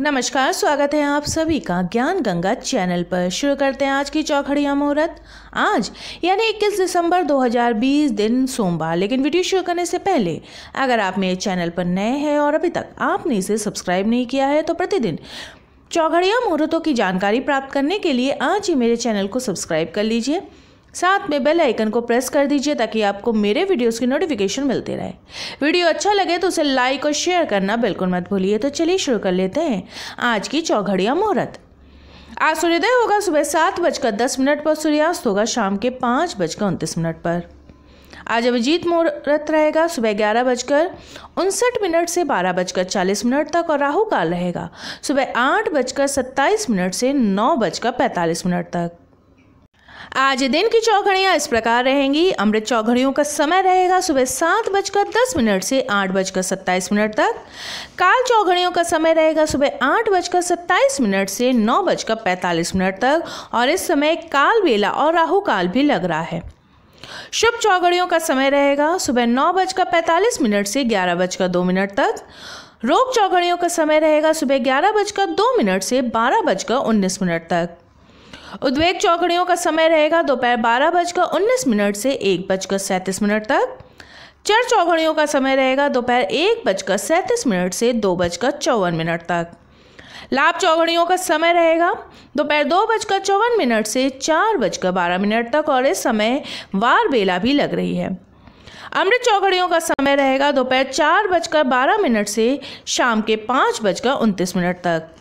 नमस्कार स्वागत है आप सभी का ज्ञान गंगा चैनल पर शुरू करते हैं आज की चौखड़िया मुहूर्त आज यानी 21 दिसंबर 2020 दिन सोमवार लेकिन वीडियो शुरू करने से पहले अगर आप मेरे चैनल पर नए हैं और अभी तक आपने इसे सब्सक्राइब नहीं किया है तो प्रतिदिन चौघड़िया मुहूर्तों की जानकारी प्राप्त करने के लिए आज ही मेरे चैनल को सब्सक्राइब कर लीजिए साथ में बेल आइकन को प्रेस कर दीजिए ताकि आपको मेरे वीडियोस की नोटिफिकेशन मिलते रहे वीडियो अच्छा लगे तो उसे लाइक और शेयर करना बिल्कुल मत भूलिए तो चलिए शुरू कर लेते हैं आज की चौघड़िया मुहूर्त आज सूर्योदय होगा सुबह सात बजकर दस मिनट पर सूर्यास्त होगा शाम के पाँच बजकर उनतीस मिनट पर आज अभिजीत मुहूर्त रहेगा सुबह ग्यारह बजकर उनसठ मिनट से बारह बजकर चालीस मिनट तक और राहु काल रहेगा सुबह आठ बजकर सत्ताईस मिनट से नौ बजकर पैंतालीस मिनट तक आज दिन की चौघड़ियाँ इस प्रकार रहेंगी अमृत चौघड़ियों का समय रहेगा सुबह सात बजकर दस मिनट से आठ बजकर सत्ताईस मिनट तक काल चौघड़ियों का समय रहेगा सुबह आठ बजकर सत्ताईस मिनट से नौ बजकर पैंतालीस मिनट तक और इस समय काल बेला और राहु काल भी लग रहा है शुभ चौघड़ियों का समय रहेगा सुबह नौ बजकर पैंतालीस मिनट से ग्यारह बजकर दो मिनट तक रोग चौघड़ियों का समय रहेगा सुबह ग्यारह बजकर दो मिनट से बारह बजकर उन्नीस मिनट तक उद्वेग चौकड़ियों का समय रहेगा दोपहर बारह बजकर उन्नीस मिनट से एक बजकर सैंतीस मिनट तक चर चौघड़ियों का समय रहेगा दोपहर एक बजकर सैंतीस मिनट से दो बजकर चौवन मिनट तक लाभ चौघड़ियों का समय रहेगा दोपहर दो बजकर चौवन मिनट से चार बजकर बारह मिनट तक और इस समय वार बेला भी लग रही है अमृत चौघड़ियों का समय रहेगा दोपहर चार बजकर बारह मिनट से शाम के पाँच बजकर उनतीस मिनट तक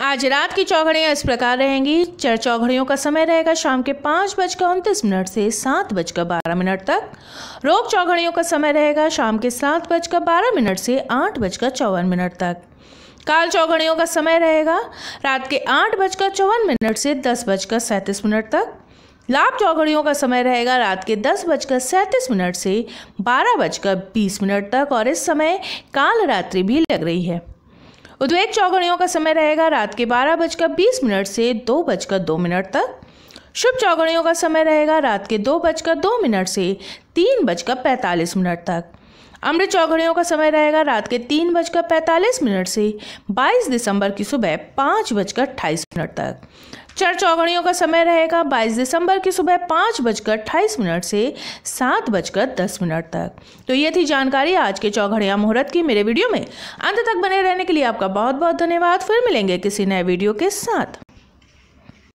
आज रात की चौघड़ियाँ इस प्रकार रहेंगी चार चौघड़ियों का समय रहेगा शाम के पाँच बजकर उनतीस मिनट से सात बजकर बारह मिनट तक रोग चौघड़ियों का समय रहेगा शाम के सात बजकर बारह मिनट से आठ बजकर चौवन मिनट तक काल चौघड़ियों का समय रहेगा रात के आठ बजकर चौवन मिनट से दस बजकर सैंतीस मिनट तक लाभ चौघड़ियों का समय रहेगा रात के दस बजकर सैंतीस मिनट से बारह बजकर बीस मिनट तक और इस समय काल रात्रि भी लग रही है उद्वेग चौगड़ियों का समय रहेगा रात के बारह बजकर बीस मिनट से दो बजकर दो मिनट तक शुभ चौगड़ियों का समय रहेगा रात के दो बजकर दो मिनट से तीन बजकर पैंतालीस मिनट तक अमृत चौघड़ियों का समय रहेगा रात के तीन बजकर पैंतालीस मिनट से बाईस दिसंबर की सुबह पाँच बजकर अट्ठाईस मिनट तक चर चौघड़ियों का समय रहेगा 22 दिसंबर की सुबह पाँच बजकर अट्ठाईस मिनट से सात बजकर दस मिनट तक तो ये थी जानकारी आज के चौघड़िया मुहूर्त की मेरे वीडियो में अंत तक बने रहने के लिए आपका बहुत बहुत धन्यवाद फिर मिलेंगे किसी नए वीडियो के साथ